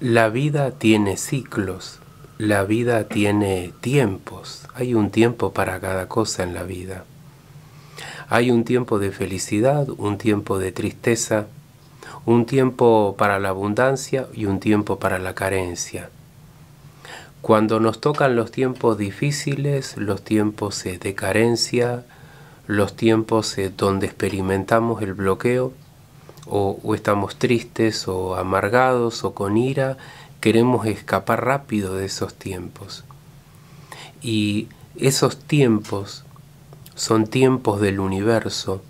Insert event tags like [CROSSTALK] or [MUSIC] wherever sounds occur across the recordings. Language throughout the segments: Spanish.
La vida tiene ciclos, la vida tiene tiempos, hay un tiempo para cada cosa en la vida. Hay un tiempo de felicidad, un tiempo de tristeza, un tiempo para la abundancia y un tiempo para la carencia. Cuando nos tocan los tiempos difíciles, los tiempos de carencia, los tiempos eh, donde experimentamos el bloqueo, o, estamos tristes o amargados o con ira, queremos escapar rápido de esos tiempos. Y esos tiempos son tiempos del universo,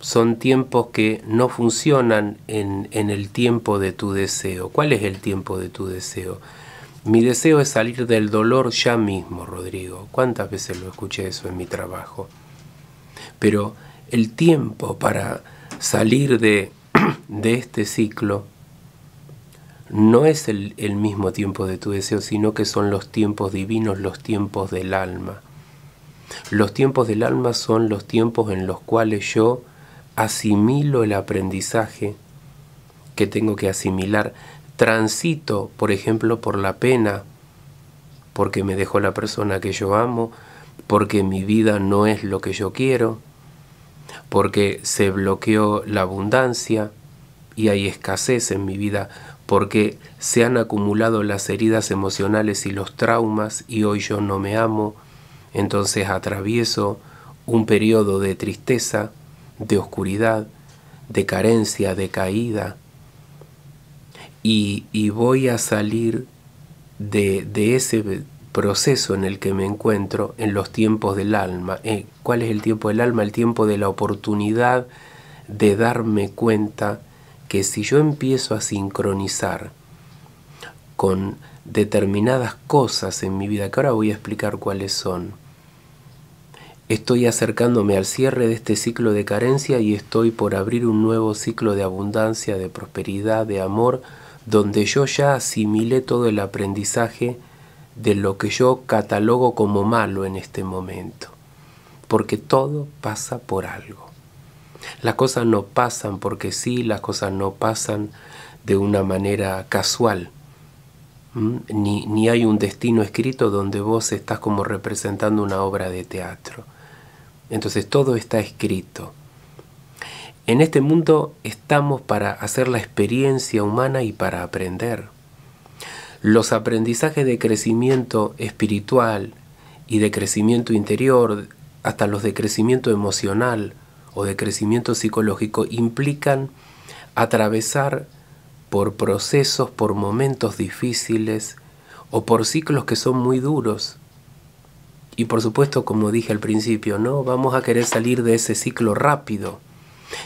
son tiempos que no funcionan en, en, el tiempo de tu deseo. ¿Cuál es el tiempo de tu deseo? Mi deseo es salir del dolor ya mismo, Rodrigo. ¿Cuántas veces lo escuché eso en mi trabajo? Pero el tiempo para salir [CLEARS THROAT] de, este ciclo no es el, el, mismo tiempo de tu deseo, sino que son los tiempos divinos, los tiempos del alma. Los tiempos del alma son los tiempos en los cuales yo asimilo el aprendizaje que tengo que asimilar. Transito, por ejemplo, por la pena, porque me dejó la persona que yo amo, porque mi vida no es lo que yo quiero, porque se bloqueó la abundancia y hay escasez en mi vida, porque se han acumulado las heridas emocionales y los traumas y hoy yo no me amo, entonces atravieso un periodo de tristeza, de oscuridad, de carencia, de caída, y, voy a salir de, de ese proceso en el que me encuentro en los tiempos del alma. Eh, ¿Cuál es el tiempo del alma? El tiempo de la oportunidad de darme cuenta que si yo empiezo a sincronizar con determinadas cosas en mi vida, que ahora voy a explicar cuáles son, estoy acercándome al cierre de este ciclo de carencia y estoy por abrir un nuevo ciclo de abundancia, de prosperidad, de amor, donde yo ya asimilé todo el aprendizaje de lo que yo catalogo como malo en este momento, porque todo pasa por algo. Las cosas no pasan porque sí, las cosas no pasan de una manera casual. ¿Mm? ni hay un destino escrito donde vos estás como representando una obra de teatro. Entonces todo está escrito. En este mundo estamos para hacer la experiencia humana y para aprender los aprendizajes de crecimiento espiritual y de crecimiento interior, hasta los de crecimiento emocional o de crecimiento psicológico, implican atravesar por procesos, por momentos difíciles o por ciclos que son muy duros. Y por supuesto, como dije al principio, no vamos a querer salir de ese ciclo rápido.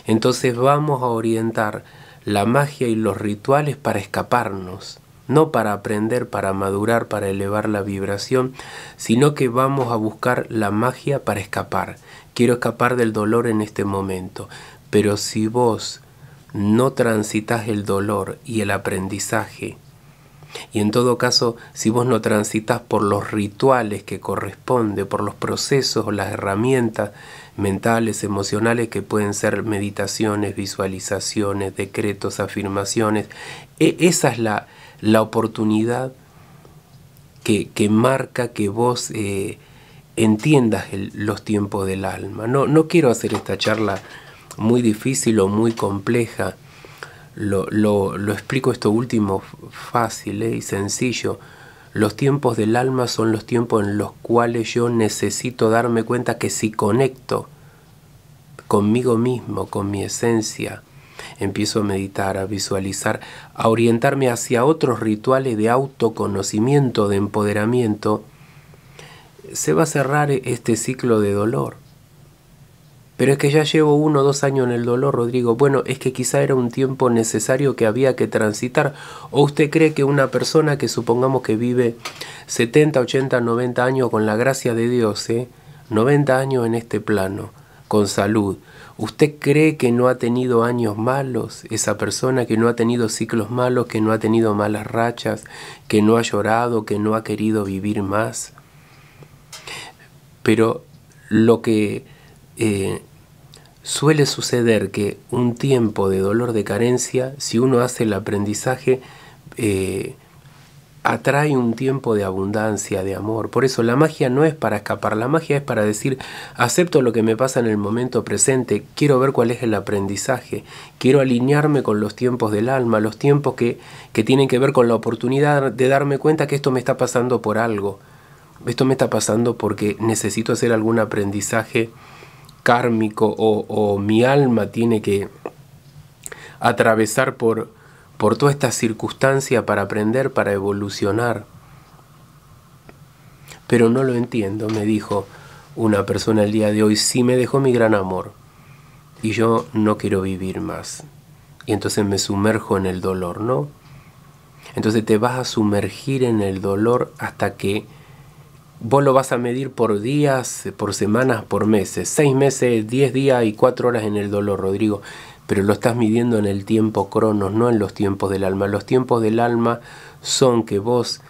Entonces vamos a orientar la magia y los rituales para escaparnos no para aprender, para madurar, para elevar la vibración, sino que vamos a buscar la magia para escapar. Quiero escapar del dolor en este momento, pero si vos no transitas el dolor y el aprendizaje, y en todo caso, si vos no transitas por los rituales que corresponde, por los procesos, las herramientas mentales, emocionales, que pueden ser meditaciones, visualizaciones, decretos, afirmaciones, e, esa es la, la oportunidad que, marca que vos eh, entiendas los tiempos del alma. No, quiero hacer esta charla muy difícil o muy compleja. Lo, explico esto último fácil eh, y sencillo. Los tiempos del alma son los tiempos en los cuales yo necesito darme cuenta que si conecto conmigo mismo, con mi esencia, empiezo a meditar, a visualizar, a orientarme hacia otros rituales de autoconocimiento, de empoderamiento, se va a cerrar este ciclo de dolor. Pero es que ya llevo uno o dos años en el dolor, Rodrigo. Bueno, es que quizá era un tiempo necesario que había que transitar. ¿O usted cree que una persona que supongamos que vive 70, 80, 90 años con la gracia de Dios, ¿eh? 90 años en este plano, con salud, ¿Usted cree que no ha tenido años malos? Esa persona que no ha tenido ciclos malos, que no ha tenido malas rachas, que no ha llorado, que no ha querido vivir más. Pero lo que eh, suele suceder que un tiempo de dolor de carencia, si uno hace el aprendizaje, eh, atrae un tiempo de abundancia, de amor. Por eso la magia no es para escapar, la magia es para decir, acepto lo que me pasa en el momento presente, quiero ver cuál es el aprendizaje, quiero alinearme con los tiempos del alma, los tiempos que, tienen que ver con la oportunidad de darme cuenta que esto me está pasando por algo, esto me está pasando porque necesito hacer algún aprendizaje kármico o, o mi alma tiene que atravesar por por toda esta circunstancia para aprender, para evolucionar. Pero no lo entiendo, me dijo una persona el día de hoy, sí me dejó mi gran amor y yo no quiero vivir más. Y entonces me sumerjo en el dolor, ¿no? Entonces te vas a sumergir en el dolor hasta que vos lo vas a medir por días, por semanas, por meses. Seis meses, diez días y cuatro horas en el dolor, Rodrigo pero lo estás midiendo en el tiempo cronos, no en los tiempos del alma. Los tiempos del alma son que vos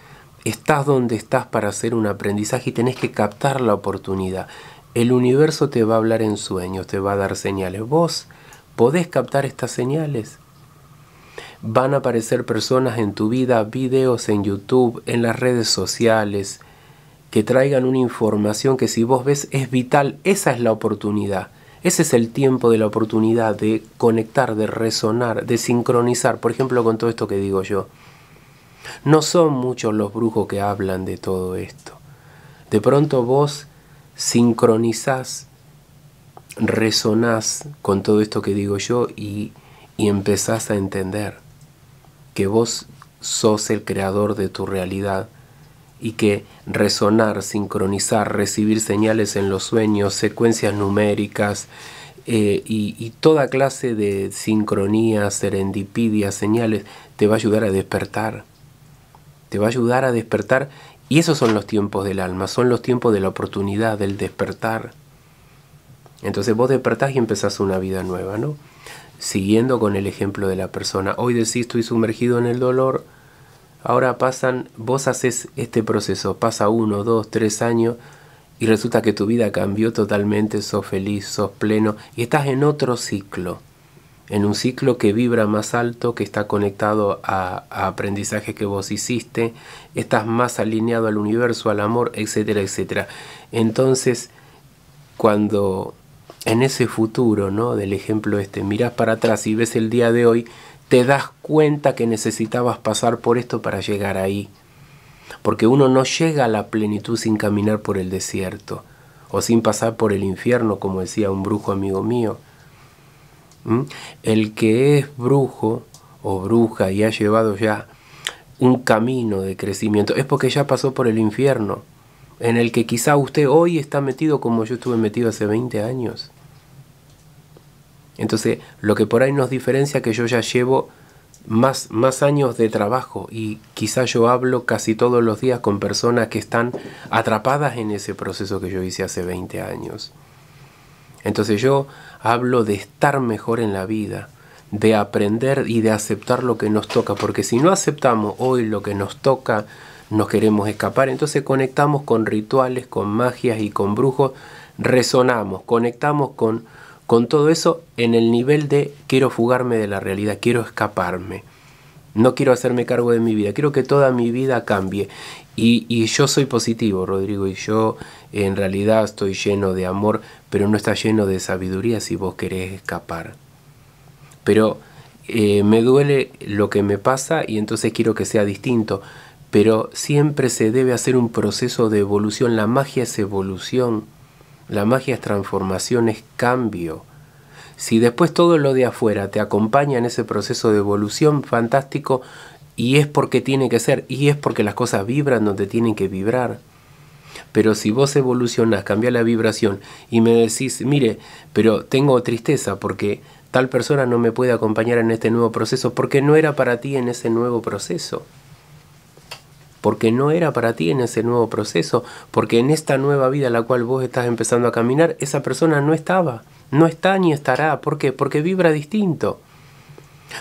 estás donde estás para hacer un aprendizaje y tenés que captar la oportunidad. El universo te va a hablar en sueños, te va a dar señales. Vos podés captar estas señales. Van a aparecer personas en tu vida, videos en YouTube, en las redes sociales, que traigan una información que si vos ves es vital, esa es la oportunidad. Ese es el tiempo de la oportunidad de conectar, de resonar, de sincronizar, por ejemplo, con todo esto que digo yo. No son muchos los brujos que hablan de todo esto. De pronto vos sincronizás, resonás con todo esto que digo yo y, y empezás a entender que vos sos el creador de tu realidad y que resonar, sincronizar, recibir señales en los sueños, secuencias numéricas eh, y, toda clase de sincronías, serendipidias, señales, te va a ayudar a despertar. Te va a ayudar a despertar y esos son los tiempos del alma, son los tiempos de la oportunidad, del despertar. Entonces vos despertás y empezás una vida nueva, ¿no? Siguiendo con el ejemplo de la persona, hoy decís estoy sumergido en el dolor, Ahora pasan, vos haces este proceso, pasa uno, dos, tres años y resulta que tu vida cambió totalmente, sos feliz, sos pleno y estás en otro ciclo, en un ciclo que vibra más alto, que está conectado a, aprendizaje aprendizajes que vos hiciste, estás más alineado al universo, al amor, etcétera, etcétera. Entonces, cuando en ese futuro, ¿no? Del ejemplo este, mirás para atrás y ves el día de hoy, te das cuenta que necesitabas pasar por esto para llegar ahí. Porque uno no llega a la plenitud sin caminar por el desierto o sin pasar por el infierno, como decía un brujo amigo mío. ¿Mm? El que es brujo o bruja y ha llevado ya un camino de crecimiento es porque ya pasó por el infierno, en el que quizá usted hoy está metido como yo estuve metido hace 20 años. Entonces, lo que por ahí nos diferencia es que yo ya llevo más, más años de trabajo y quizás yo hablo casi todos los días con personas que están atrapadas en ese proceso que yo hice hace 20 años. Entonces yo hablo de estar mejor en la vida, de aprender y de aceptar lo que nos toca, porque si no aceptamos hoy lo que nos toca, nos queremos escapar, entonces conectamos con rituales, con magias y con brujos, resonamos, conectamos con con todo eso en el nivel de quiero fugarme de la realidad, quiero escaparme, no quiero hacerme cargo de mi vida, quiero que toda mi vida cambie. Y, yo soy positivo, Rodrigo, y yo en realidad estoy lleno de amor, pero no está lleno de sabiduría si vos querés escapar. Pero eh, me duele lo que me pasa y entonces quiero que sea distinto. Pero siempre se debe hacer un proceso de evolución, la magia es evolución. La magia es transformación, es cambio. Si después todo lo de afuera te acompaña en ese proceso de evolución fantástico, y es porque tiene que ser, y es porque las cosas vibran donde tienen que vibrar. Pero si vos evolucionás, cambiás la vibración y me decís, mire, pero tengo tristeza porque tal persona no me puede acompañar en este nuevo proceso, porque no era para ti en ese nuevo proceso porque no era para ti en ese nuevo proceso, porque en esta nueva vida a la cual vos estás empezando a caminar, esa persona no estaba, no está ni estará. ¿Por qué? Porque vibra distinto.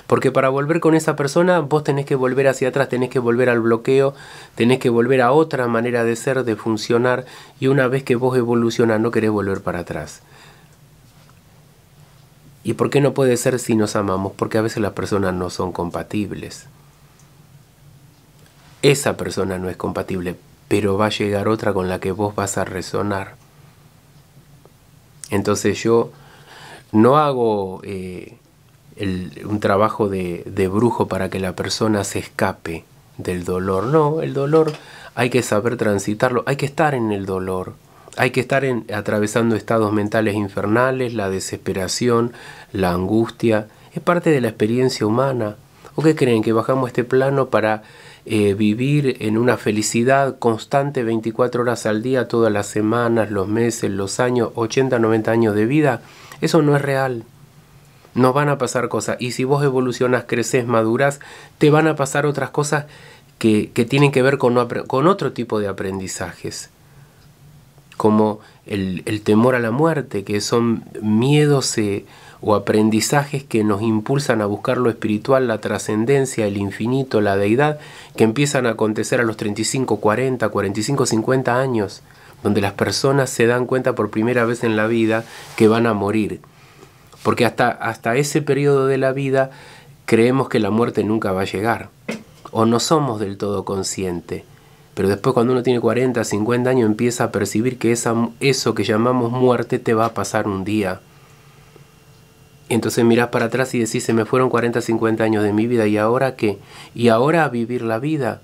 Porque para volver con esa persona vos tenés que volver hacia atrás, tenés que volver al bloqueo, tenés que volver a otra manera de ser, de funcionar, y una vez que vos evolucionas no querés volver para atrás. ¿Y por qué no puede ser si nos amamos? Porque a veces las personas no son compatibles esa persona no es compatible, pero va a llegar otra con la que vos vas a resonar. Entonces yo no hago eh, un trabajo de, brujo para que la persona se escape del dolor. No, el dolor hay que saber transitarlo, hay que estar en el dolor, hay que estar atravesando estados mentales infernales, la desesperación, la angustia. Es parte de la experiencia humana. ¿O qué creen? Que bajamos este plano para eh, vivir en una felicidad constante 24 horas al día, todas las semanas, los meses, los años, 80, 90 años de vida, eso no es real. no van a pasar cosas. Y si vos evolucionas, creces, maduras, te van a pasar otras cosas que, que tienen que ver con, con otro tipo de aprendizajes como el, el, temor a la muerte, que son miedos eh, o aprendizajes que nos impulsan a buscar lo espiritual, la trascendencia, el infinito, la deidad, que empiezan a acontecer a los 35, 40, 45, 50 años, donde las personas se dan cuenta por primera vez en la vida que van a morir. Porque hasta, hasta ese periodo de la vida creemos que la muerte nunca va a llegar, o no somos del todo conscientes. Pero después cuando uno tiene 40, 50 años empieza a percibir que eso que llamamos muerte te va a pasar un día entonces mirás para atrás y decís, se me fueron 40, 50 años de mi vida, ¿y ahora qué? Y ahora vivir la vida.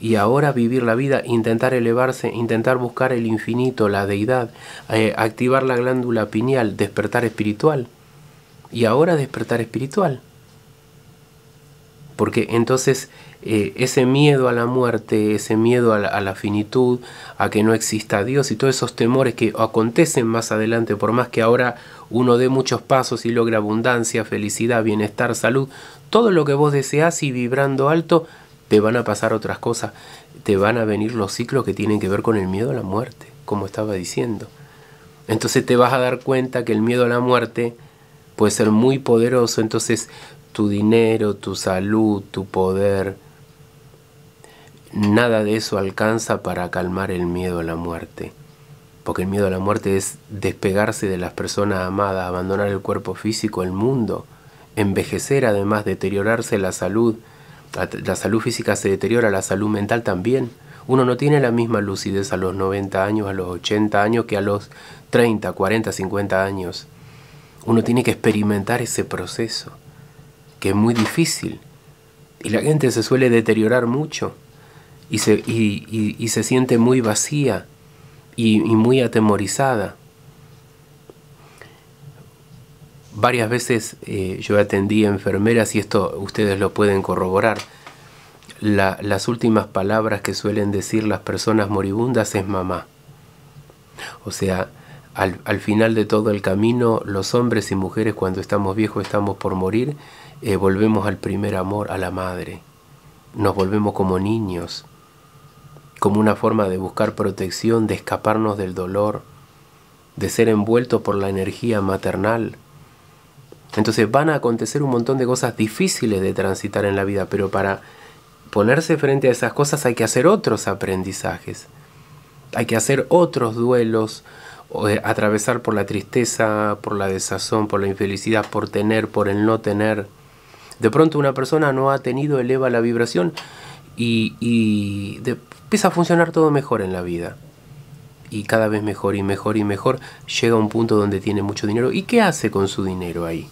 Y ahora vivir la vida, intentar elevarse, intentar buscar el infinito, la deidad, eh, activar la glándula pineal, despertar espiritual. Y ahora despertar espiritual. Porque entonces eh, ese miedo a la muerte, ese miedo a la, finitud, a que no exista Dios y todos esos temores que acontecen más adelante, por más que ahora uno de muchos pasos y logra abundancia, felicidad, bienestar, salud, todo lo que vos deseas y vibrando alto, te van a pasar otras cosas, te van a venir los ciclos que tienen que ver con el miedo a la muerte, como estaba diciendo. Entonces te vas a dar cuenta que el miedo a la muerte puede ser muy poderoso, entonces tu dinero, tu salud, tu poder, nada de eso alcanza para calmar el miedo a la muerte porque el miedo a la muerte es despegarse de las personas amadas, abandonar el cuerpo físico, el mundo, envejecer además, deteriorarse la salud, la salud física se deteriora, la salud mental también. Uno no tiene la misma lucidez a los 90 años, a los 80 años que a los 30, 40, 50 años. Uno tiene que experimentar ese proceso, que es muy difícil. Y la gente se suele deteriorar mucho y se, se siente muy vacía, y, muy atemorizada. Varias veces eh, yo atendí a enfermeras, y esto ustedes lo pueden corroborar, las últimas palabras que suelen decir las personas moribundas es mamá. O sea, al, final de todo el camino, los hombres y mujeres cuando estamos viejos, estamos por morir, eh, volvemos al primer amor, a la madre. Nos volvemos como niños como una forma de buscar protección, de escaparnos del dolor, de ser envuelto por la energía maternal. Entonces van a acontecer un montón de cosas difíciles de transitar en la vida, pero para ponerse frente a esas cosas hay que hacer otros aprendizajes, hay que hacer otros duelos, eh, atravesar por la tristeza, por la desazón, por la infelicidad, por tener, por el no tener. De pronto una persona no ha tenido eleva la vibración y, y empieza a funcionar todo mejor en la vida. Y cada vez mejor y mejor y mejor llega a un punto donde tiene mucho dinero. ¿Y qué hace con su dinero ahí?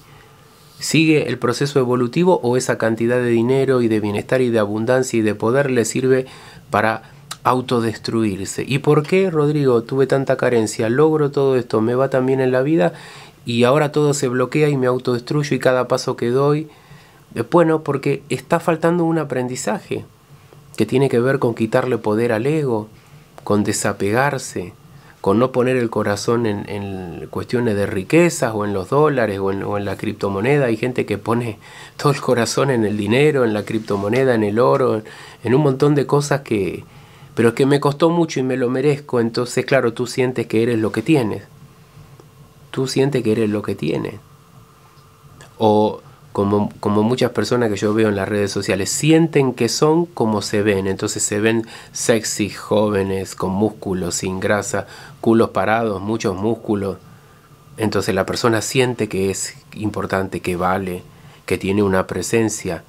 ¿Sigue el proceso evolutivo o esa cantidad de dinero y de bienestar y de abundancia y de poder le sirve para autodestruirse? ¿Y por qué, Rodrigo, tuve tanta carencia? Logro todo esto, me va tan bien en la vida y ahora todo se bloquea y me autodestruyo y cada paso que doy. Bueno, porque está faltando un aprendizaje que tiene que ver con quitarle poder al ego, con desapegarse, con no poner el corazón en, cuestiones de riquezas o en los dólares o en, la criptomoneda. Hay gente que pone todo el corazón en el dinero, en la criptomoneda, en el oro, en un montón de cosas que... Pero es que me costó mucho y me lo merezco, entonces claro, tú sientes que eres lo que tienes. Tú sientes que eres lo que tienes. O como, muchas personas que yo veo en las redes sociales, sienten que son como se ven, entonces se ven sexy, jóvenes, con músculos, sin grasa, culos parados, muchos músculos. Entonces la persona siente que es importante, que vale, que tiene una presencia.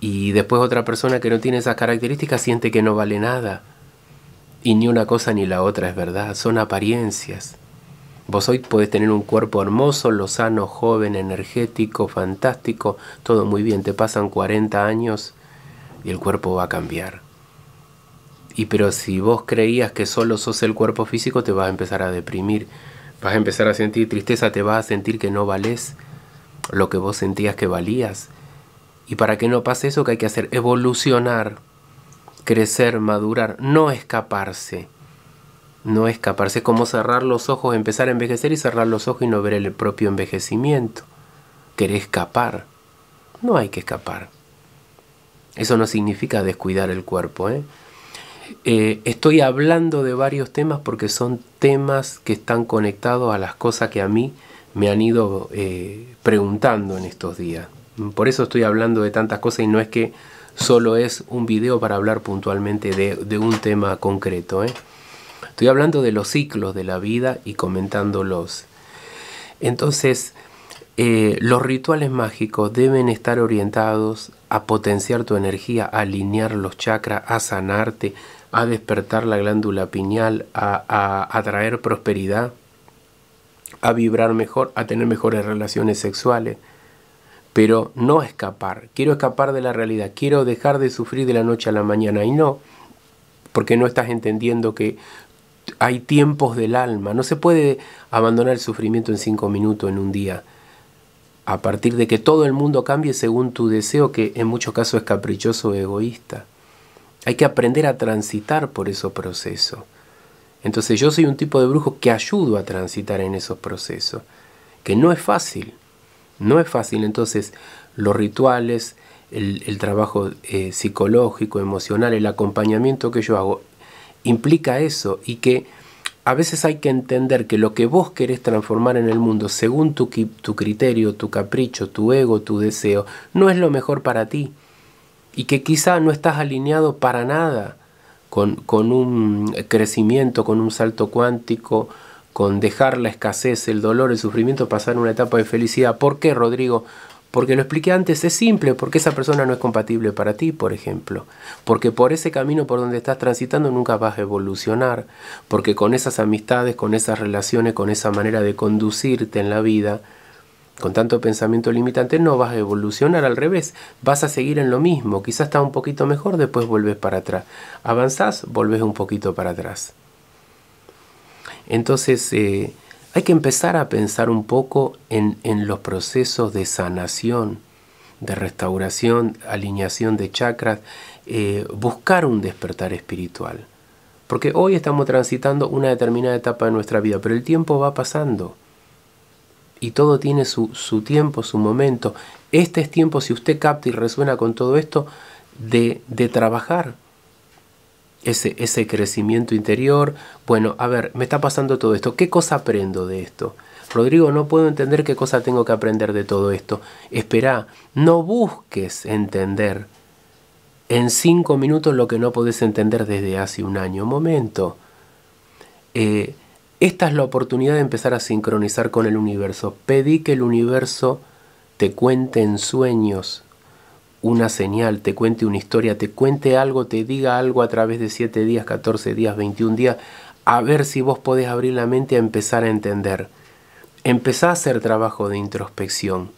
Y después otra persona que no tiene esas características siente que no vale nada. Y ni una cosa ni la otra es verdad, son apariencias. Vos hoy podés tener un cuerpo hermoso, lozano, joven, energético, fantástico, todo muy bien. Te pasan 40 años y el cuerpo va a cambiar. Y pero si vos creías que solo sos el cuerpo físico, te vas a empezar a deprimir, vas a empezar a sentir tristeza, te vas a sentir que no valés lo que vos sentías que valías. Y para que no pase eso, que hay que hacer? Evolucionar, crecer, madurar, no escaparse no escaparse, como cerrar los ojos, empezar a envejecer y cerrar los ojos y no ver el propio envejecimiento. Querer escapar. No hay que escapar. Eso no significa descuidar el cuerpo. ¿eh? eh estoy hablando de varios temas porque son temas que están conectados a las cosas que a mí me han ido eh, preguntando en estos días. Por eso estoy hablando de tantas cosas y no es que solo es un video para hablar puntualmente de, de un tema concreto. ¿eh? Estoy hablando de los ciclos de la vida y comentándolos. Entonces, eh, los rituales mágicos deben estar orientados a potenciar tu energía, a alinear los chakras, a sanarte, a despertar la glándula pineal, a atraer prosperidad, a vibrar mejor, a tener mejores relaciones sexuales. Pero no escapar, quiero escapar de la realidad, quiero dejar de sufrir de la noche a la mañana y no, porque no estás entendiendo que hay tiempos del alma. No se puede abandonar el sufrimiento en cinco minutos, en un día. A partir de que todo el mundo cambie según tu deseo, que en muchos casos es caprichoso o egoísta. Hay que aprender a transitar por esos procesos. Entonces yo soy un tipo de brujo que ayudo a transitar en esos procesos, que no es fácil, no es fácil. Entonces los rituales, el, trabajo eh, psicológico, emocional, el acompañamiento que yo hago, implica eso y que a veces hay que entender que lo que vos querés transformar en el mundo, según tu, criterio, tu capricho, tu ego, tu deseo, no es lo mejor para ti. Y que quizá no estás alineado para nada con, con un crecimiento, con un salto cuántico, con dejar la escasez, el dolor, el sufrimiento, pasar una etapa de felicidad. ¿Por qué, Rodrigo? Porque lo expliqué antes, es simple, porque esa persona no es compatible para ti, por ejemplo. Porque por ese camino por donde estás transitando nunca vas a evolucionar. Porque con esas amistades, con esas relaciones, con esa manera de conducirte en la vida, con tanto pensamiento limitante no vas a evolucionar, al revés, vas a seguir en lo mismo, quizás está un poquito mejor, después vuelves para atrás, avanzás, volvés un poquito para atrás. Entonces, eh, hay que empezar a pensar un poco en, los procesos de sanación, de restauración, alineación de chakras, eh, buscar un despertar espiritual. Porque hoy estamos transitando una determinada etapa de nuestra vida, pero el tiempo va pasando. Y todo tiene su, su tiempo, su momento. Este es tiempo, si usted capta y resuena con todo esto, de, de trabajar, ese, crecimiento interior. Bueno, a ver, me está pasando todo esto. ¿Qué cosa aprendo de esto? Rodrigo, no puedo entender qué cosa tengo que aprender de todo esto. Espera, no busques entender en cinco minutos lo que no podés entender desde hace un año. momento. Eh, esta es la oportunidad de empezar a sincronizar con el universo. Pedí que el universo te cuente en sueños una señal, te cuente una historia, te cuente algo, te diga algo a través de 7 días, 14 días, 21 días, a ver si vos podés abrir la mente a empezar a entender. Empezá a hacer trabajo de introspección.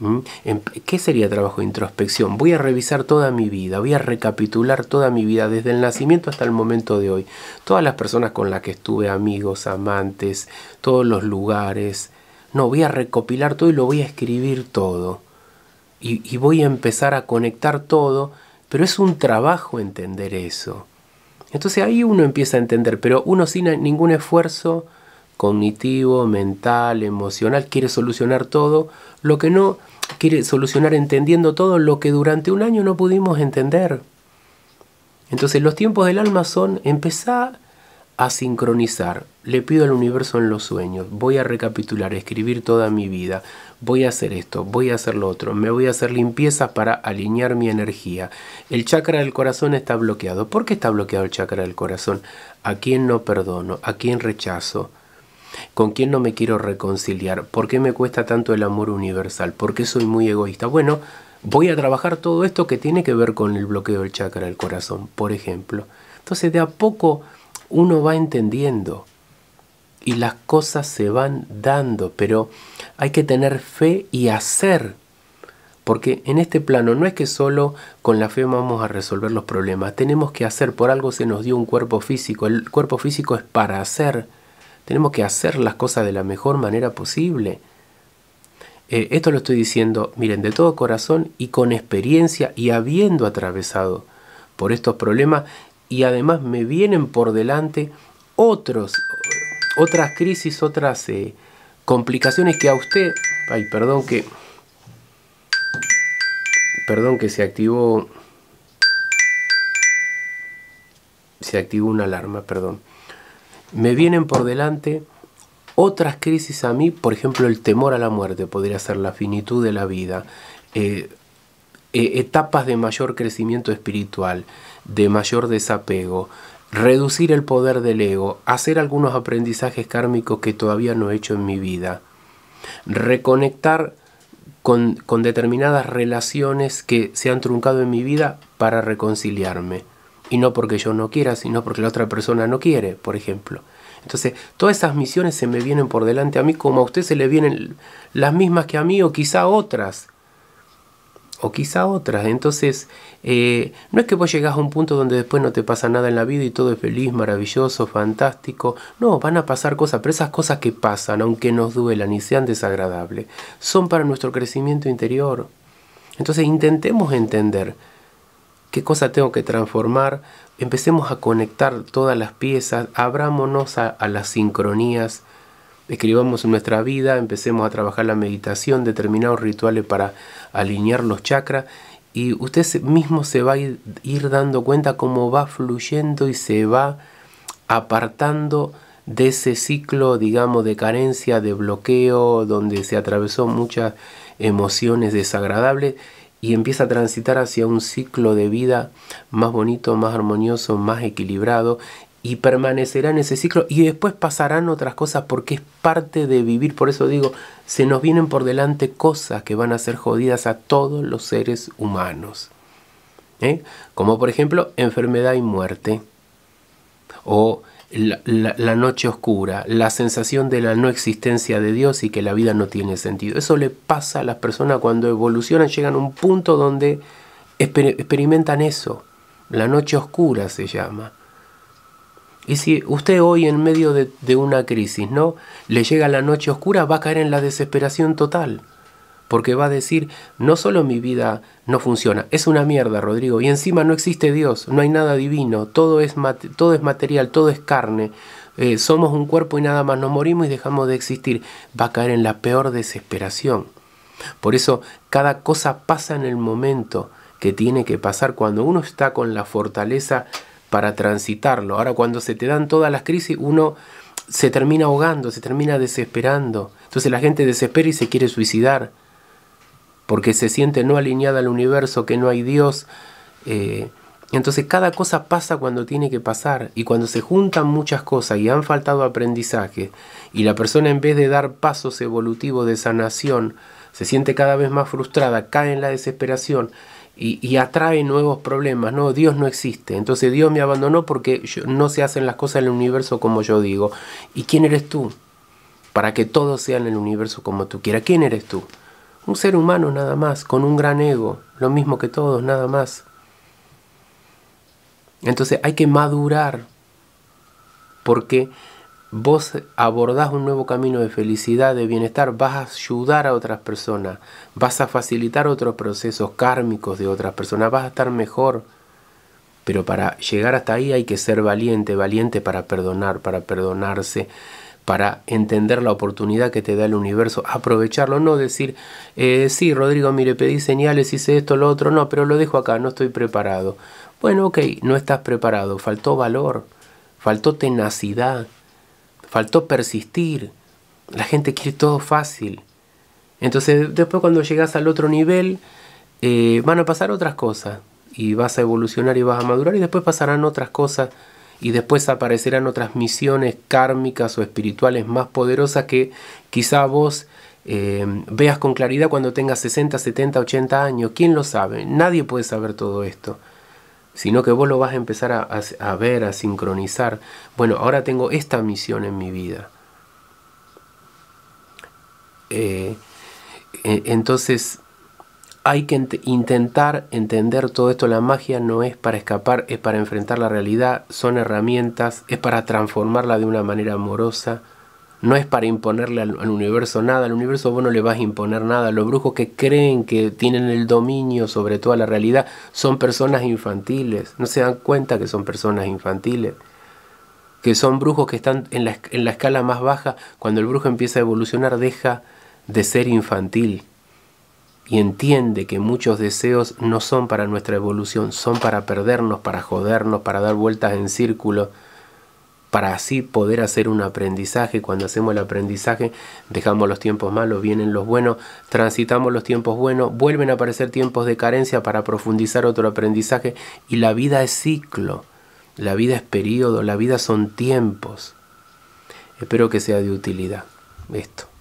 ¿Mm? Em, ¿Qué sería trabajo de introspección? Voy a revisar toda mi vida, voy a recapitular toda mi vida desde el nacimiento hasta el momento de hoy. Todas las personas con las que estuve, amigos, amantes, todos los lugares. No, voy a recopilar todo y lo voy a escribir todo y, voy a empezar a conectar todo, pero es un trabajo entender eso. Entonces ahí uno empieza a entender, pero uno sin ningún esfuerzo cognitivo, mental, emocional, quiere solucionar todo, lo que no quiere solucionar entendiendo todo lo que durante un año no pudimos entender. Entonces los tiempos del alma son empezar sincronizar. Le pido al universo en los sueños, voy a recapitular, escribir toda mi vida, voy a hacer esto, voy a hacer lo otro, me voy a hacer limpiezas para alinear mi energía. El chakra del corazón está bloqueado. ¿Por qué está bloqueado el chakra del corazón? ¿A quién no perdono? ¿A quién rechazo? ¿Con quién no me quiero reconciliar? ¿Por qué me cuesta tanto el amor universal? ¿Por qué soy muy egoísta? Bueno, voy a trabajar todo esto que tiene que ver con el bloqueo del chakra del corazón, por ejemplo. Entonces, de a poco uno va entendiendo y las cosas se van dando, pero hay que tener fe y hacer. Porque en este plano no es que solo con la fe vamos a resolver los problemas, tenemos que hacer, por algo se nos dio un cuerpo físico, el cuerpo físico es para hacer, tenemos que hacer las cosas de la mejor manera posible. Eh, esto lo estoy diciendo, miren, de todo corazón y con experiencia y habiendo atravesado por estos problemas y además me vienen por delante otros, otras crisis, otras eh, complicaciones que a usted, ay, perdón que, perdón que se activó, se activó una alarma, perdón, me vienen por delante otras crisis a mí, por ejemplo, el temor a la muerte podría ser la finitud de la vida, eh, e, etapas de mayor crecimiento espiritual, de mayor desapego, reducir el poder del ego, hacer algunos aprendizajes kármicos que todavía no he hecho en mi vida, reconectar con, determinadas relaciones que se han truncado en mi vida para reconciliarme. Y no porque yo no quiera, sino porque la otra persona no quiere, por ejemplo. Entonces, todas esas misiones se me vienen por delante a mí como a usted se le vienen las mismas que a mí o quizá otras o quizá otras. Entonces, eh, no es que vos llegás a un punto donde después no te pasa nada en la vida y todo es feliz, maravilloso, fantástico. No, van a pasar cosas, pero esas cosas que pasan, aunque nos duelan y sean desagradables, son para nuestro crecimiento interior. Entonces, intentemos entender qué cosa tengo que transformar, empecemos a conectar todas las piezas, abrámonos a las sincronías, escribamos en nuestra vida, empecemos a trabajar la meditación, determinados rituales para alinear los chakras y usted mismo se va a ir, ir dando cuenta cómo va fluyendo y se va apartando de ese ciclo, digamos, de carencia, de bloqueo, donde se atravesó muchas emociones desagradables y empieza a transitar hacia un ciclo de vida más bonito, más armonioso, más equilibrado y permanecerá en ese ciclo y después pasarán otras cosas porque es parte de vivir. Por eso digo, se nos vienen por delante cosas que van a ser jodidas a todos los seres humanos. ¿eh? Como por ejemplo enfermedad y muerte. O la, noche oscura, la sensación de la no existencia de Dios y que la vida no tiene sentido. Eso le pasa a las personas cuando evolucionan, llegan a un punto donde experimentan eso. La noche oscura se llama y si usted hoy en medio de, una crisis, ¿no? Le llega la noche oscura, va a caer en la desesperación total. Porque va a decir, no solo mi vida no funciona, es una mierda, Rodrigo. Y encima no existe Dios, no hay nada divino, todo es, todo es material, todo es carne. Eh, somos un cuerpo y nada más, nos morimos y dejamos de existir. Va a caer en la peor desesperación. Por eso cada cosa pasa en el momento que tiene que pasar cuando uno está con la fortaleza para transitarlo. Ahora cuando se te dan todas las crisis, uno se termina ahogando, se termina desesperando. Entonces la gente desespera y se quiere suicidar, porque se siente no alineada al universo, que no hay Dios. Eh, entonces cada cosa pasa cuando tiene que pasar y cuando se juntan muchas cosas y han faltado aprendizaje y la persona en vez de dar pasos evolutivos de sanación se siente cada vez más frustrada, cae en la desesperación y, atrae nuevos problemas. No, Dios no existe. Entonces Dios me abandonó porque no se hacen las cosas en el universo como yo digo. ¿Y quién eres tú? Para que todo sea en el universo como tú quieras. ¿Quién eres tú? Un ser humano nada más, con un gran ego, lo mismo que todos, nada más. Entonces hay que madurar porque vos abordás un nuevo camino de felicidad, de bienestar, vas a ayudar a otras personas, vas a facilitar otros procesos kármicos de otras personas, vas a estar mejor. Pero para llegar hasta ahí hay que ser valiente, valiente para perdonar, para perdonarse, para entender la oportunidad que te da el universo, aprovecharlo, no decir, eh, sí, Rodrigo, mire, pedí señales, hice esto, lo otro, no, pero lo dejo acá, no estoy preparado. Bueno, ok, no estás preparado, faltó valor, faltó tenacidad, faltó persistir. La gente quiere todo fácil. Entonces después cuando llegas al otro nivel eh, van a pasar otras cosas y vas a evolucionar y vas a madurar y después pasarán otras cosas y después aparecerán otras misiones kármicas o espirituales más poderosas que quizá vos eh, veas con claridad cuando tengas 60, 70, 80 años. ¿Quién lo sabe? Nadie puede saber todo esto sino que vos lo vas a empezar a, ver, a sincronizar. Bueno, ahora tengo esta misión en mi vida. Eh, eh, entonces, hay que intentar entender todo esto. La magia no es para escapar, es para enfrentar la realidad, son herramientas, es para transformarla de una manera amorosa no es para imponerle al, universo nada, al universo vos no le vas a imponer nada. Los brujos que creen que tienen el dominio sobre toda la realidad son personas infantiles, no se dan cuenta que son personas infantiles que son brujos que están en la, en la, escala más baja, cuando el brujo empieza a evolucionar deja de ser infantil y entiende que muchos deseos no son para nuestra evolución, son para perdernos, para jodernos, para dar vueltas en círculo para así poder hacer un aprendizaje. Cuando hacemos el aprendizaje, dejamos los tiempos malos, vienen los buenos, transitamos los tiempos buenos, vuelven a aparecer tiempos de carencia para profundizar otro aprendizaje y la vida es ciclo, la vida es periodo, la vida son tiempos. Espero que sea de utilidad esto.